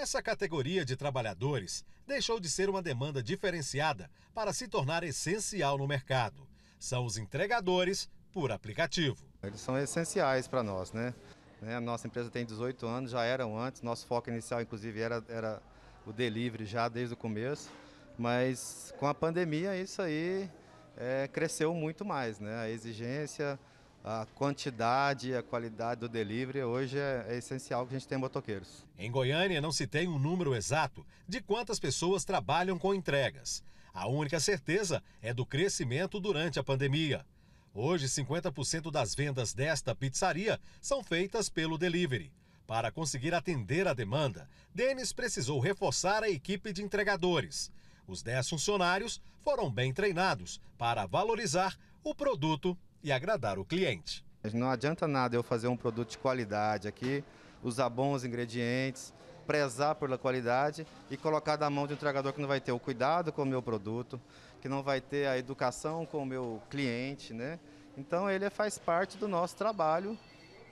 Essa categoria de trabalhadores deixou de ser uma demanda diferenciada para se tornar essencial no mercado. São os entregadores por aplicativo. Eles são essenciais para nós, né? né a nossa empresa tem 18 anos, já eram antes, nosso foco inicial, inclusive, era, era o delivery já desde o começo, mas com a pandemia isso aí é, cresceu muito mais, né? A exigência, a quantidade e a qualidade do delivery hoje é, é, essencial que a gente tem motoqueiros. Em Goiânia não se tem um número exato de quantas pessoas trabalham com entregas. A única certeza é do crescimento durante a pandemia. Hoje, 50% das vendas desta pizzaria são feitas pelo delivery. Para conseguir atender a demanda, Denis precisou reforçar a equipe de entregadores. Os 10 funcionários foram bem treinados para valorizar o produto e agradar o cliente. Não adianta nada eu fazer um produto de qualidade aqui, usar bons ingredientes, prezar pela qualidade e colocar na mão de um entregador que não vai ter o cuidado com o meu produto, que não vai ter a educação com o meu cliente, né? Então ele faz parte do nosso trabalho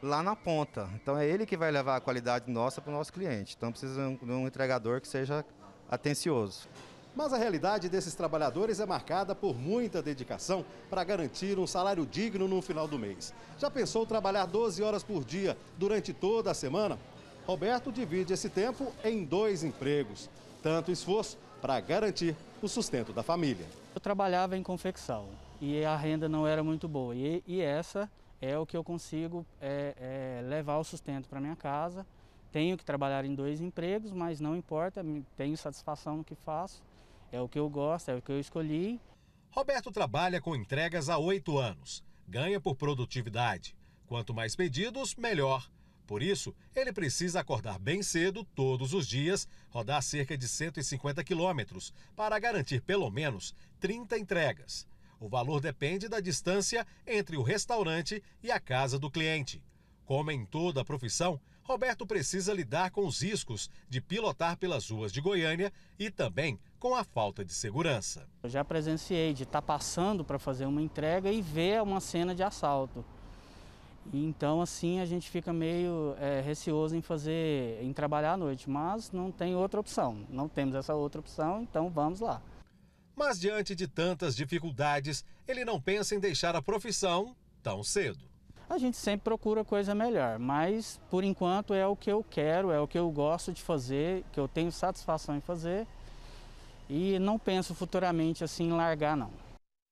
lá na ponta. Então é ele que vai levar a qualidade nossa para o nosso cliente. Então precisa de um entregador que seja atencioso. Mas a realidade desses trabalhadores é marcada por muita dedicação para garantir um salário digno no final do mês. Já pensou trabalhar 12 horas por dia durante toda a semana? Roberto divide esse tempo em dois empregos. Tanto esforço para garantir o sustento da família. Eu trabalhava em confecção e a renda não era muito boa. E, e essa é o que eu consigo é, é, levar o sustento para minha casa. Tenho que trabalhar em dois empregos, mas não importa, tenho satisfação no que faço é o que eu gosto, é o que eu escolhi. Roberto trabalha com entregas há oito anos. Ganha por produtividade. Quanto mais pedidos, melhor. Por isso, ele precisa acordar bem cedo todos os dias, rodar cerca de 150 quilômetros, para garantir pelo menos 30 entregas. O valor depende da distância entre o restaurante e a casa do cliente. Como em toda a profissão, Roberto precisa lidar com os riscos de pilotar pelas ruas de Goiânia e também com a falta de segurança. Eu já presenciei de estar tá passando para fazer uma entrega e ver uma cena de assalto. Então, assim, a gente fica meio é, receoso em fazer, em trabalhar à noite, mas não tem outra opção. Não temos essa outra opção, então vamos lá. Mas diante de tantas dificuldades, ele não pensa em deixar a profissão tão cedo a gente sempre procura coisa melhor, mas por enquanto é o que eu quero, é o que eu gosto de fazer, que eu tenho satisfação em fazer e não penso futuramente assim em largar não.